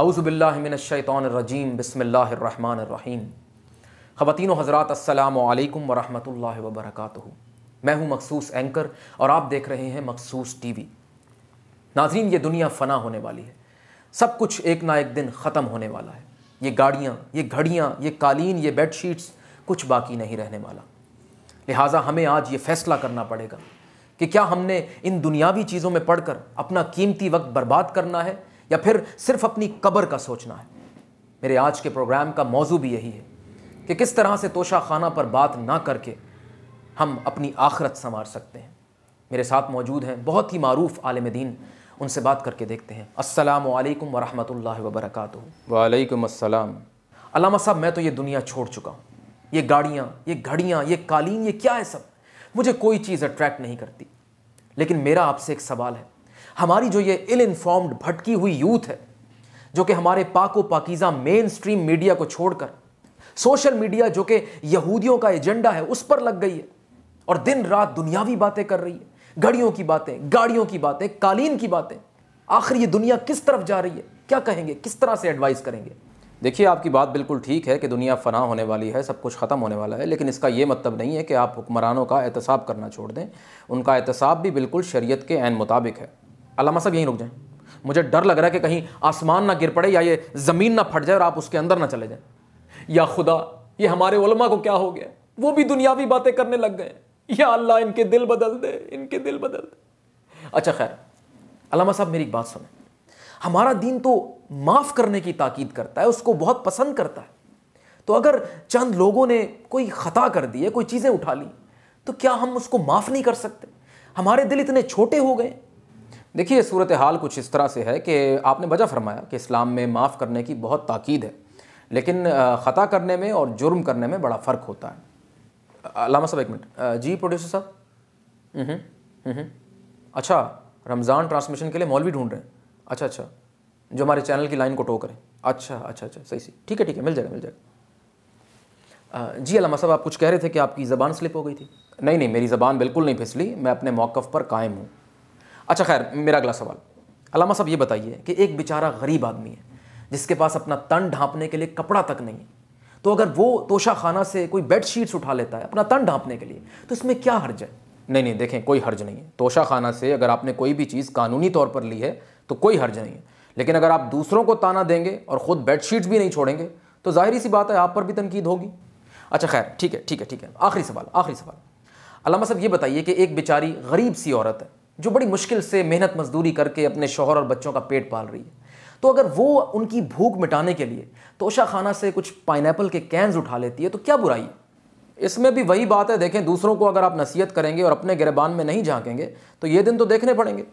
आउज़बिल्लिमिनशैतरजीम बसमीम ख़वान हज़रा अल्लाम वरहमल वबरक मैं हूँ मखसूस एंकर और आप देख रहे हैं मखसूस टी वी नाजीन ये दुनिया फ़ना होने वाली है सब कुछ एक ना एक दिन ख़त्म होने वाला है ये गाड़ियाँ ये घड़ियाँ ये कालीन ये बेड शीट्स कुछ बाकी नहीं रहने वाला लिहाजा हमें आज ये फ़ैसला करना पड़ेगा कि क्या हमने इन दुनियावी चीज़ों में पढ़ कर अपना कीमती वक्त बर्बाद करना है या फिर सिर्फ अपनी कब्र का सोचना है मेरे आज के प्रोग्राम का मौजू भी यही है कि किस तरह से तोशा खाना पर बात ना करके हम अपनी आखरत संवार सकते हैं मेरे साथ मौजूद हैं बहुत ही मरूफ आलम दीन उनसे बात करके देखते हैं असलकम वरहमल वबरक वालेकुम अस्सलाम अलामा साहब मैं तो ये दुनिया छोड़ चुका हूँ ये गाड़ियाँ ये घड़ियाँ ये कालीन ये क्या है सब मुझे कोई चीज़ अट्रैक्ट नहीं करती लेकिन मेरा आपसे एक सवाल है हमारी जो ये इल इन्फॉर्म्ड भटकी हुई यूथ है जो कि हमारे पाको पाकिज़ा मेन स्ट्रीम मीडिया को छोड़कर सोशल मीडिया जो कि यहूदियों का एजेंडा है उस पर लग गई है और दिन रात दुनियावी बातें कर रही है घड़ियों की बातें गाड़ियों की बातें कालीन की बातें आखिर ये दुनिया किस तरफ जा रही है क्या कहेंगे किस तरह से एडवाइस करेंगे देखिए आपकी बात बिल्कुल ठीक है कि दुनिया फना होने वाली है सब कुछ ख़त्म होने वाला है लेकिन इसका ये मतलब नहीं है कि आप हुक्मरानों का एहतसाब करना छोड़ दें उनका एहतसाब भी बिल्कुल शरीयत के एन मुताबिक है अलामा साहब यहीं रुक जाएं मुझे डर लग रहा है कि कहीं आसमान ना गिर पड़े या ये ज़मीन ना फट जाए और आप उसके अंदर ना चले जाएं या खुदा ये हमारे उलमा को क्या हो गया वो भी दुनियावी बातें करने लग गए या अल्लाह इनके दिल बदल दे इनके दिल बदल दे अच्छा खैर अलामा साहब मेरी एक बात सुने हमारा दीन तो माफ़ करने की ताकीद करता है उसको बहुत पसंद करता है तो अगर चंद लोगों ने कोई ख़ता कर दी है कोई चीज़ें उठा ली तो क्या हम उसको माफ़ नहीं कर सकते हमारे दिल इतने छोटे हो गए देखिए सूरत हाल कुछ इस तरह से है कि आपने वजह फरमाया कि इस्लाम में माफ़ करने की बहुत ताकीद है लेकिन ख़ता करने में और जुर्म करने में बड़ा फ़र्क होता है अलामा साहब एक मिनट जी प्रोड्यूसर साहब हम्म, हम्म, हम्म। अच्छा रमज़ान ट्रांसमिशन के लिए मॉल भी ढूंढ रहे हैं अच्छा अच्छा जो हमारे चैनल की लाइन को टो करें अच्छा अच्छा अच्छा सही सही ठीक है ठीक है मिल जाएगा मिल जाएगा जी अलामा साहब आप कुछ कह रहे थे कि आपकी ज़बान स्लिप हो गई थी नहीं नहीं मेरी ज़बान बिल्कुल नहीं फिसली मैं अपने मौक़ पर कायम हूँ अच्छा खैर मेरा अगला सवाल अलामा साहब ये बताइए कि एक बेचारा गरीब आदमी है जिसके पास अपना तन ढांपने के लिए कपड़ा तक नहीं है तो अगर वो तोशा खाना से कोई बेड शीट्स उठा लेता है अपना तन ढांपने के लिए तो इसमें क्या हर्ज है नहीं नहीं देखें कोई हर्ज नहीं है तोशा खाना से अगर आपने कोई भी चीज़ कानूनी तौर पर ली है तो कोई हर्ज नहीं है लेकिन अगर आप दूसरों को ताना देंगे और ख़ुद बेड शीट्स भी नहीं छोड़ेंगे तो जाहिर सी बात है आप पर भी तनकीद होगी अच्छा खैर ठीक है ठीक है ठीक है आखिरी सवाल आखिरी सवाल अलामा साहब ये बताइए कि एक बेचारी गरीब सी औरत है जो बड़ी मुश्किल से मेहनत मजदूरी करके अपने शोहर और बच्चों का पेट पाल रही है तो अगर वो उनकी भूख मिटाने के लिए तोशा खाना से कुछ पाइनएप्पल के कैंस उठा लेती है तो क्या बुराई है इसमें भी वही बात है देखें दूसरों को अगर आप नसीहत करेंगे और अपने गिरबान में नहीं झाँकेंगे तो ये दिन तो देखने पड़ेंगे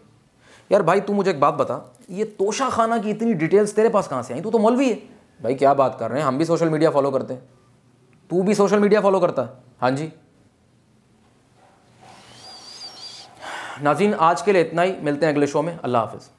यार भाई तू मुझे एक बात बता ये तोशा खाना की इतनी डिटेल्स तेरे पास कहाँ से आई तू तो मौलवी है भाई क्या बात कर रहे हैं हम भी सोशल मीडिया फॉलो करते हैं तू भी सोशल मीडिया फॉलो करता है हाँ जी नाजीन आज के लिए इतना ही मिलते हैं अगले शो में अल्लाह हाफिज़